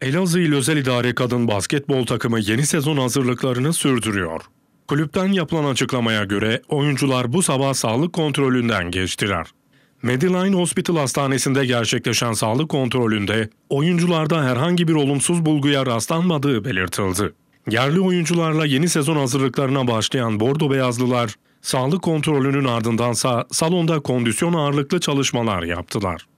Elazığ İl Özel İdare Kadın Basketbol Takımı yeni sezon hazırlıklarını sürdürüyor. Kulüpten yapılan açıklamaya göre oyuncular bu sabah sağlık kontrolünden geçtiler. Medline Hospital Hastanesi'nde gerçekleşen sağlık kontrolünde oyuncularda herhangi bir olumsuz bulguya rastlanmadığı belirtildi. Yerli oyuncularla yeni sezon hazırlıklarına başlayan Bordo Beyazlılar, sağlık kontrolünün ardındansa salonda kondisyon ağırlıklı çalışmalar yaptılar.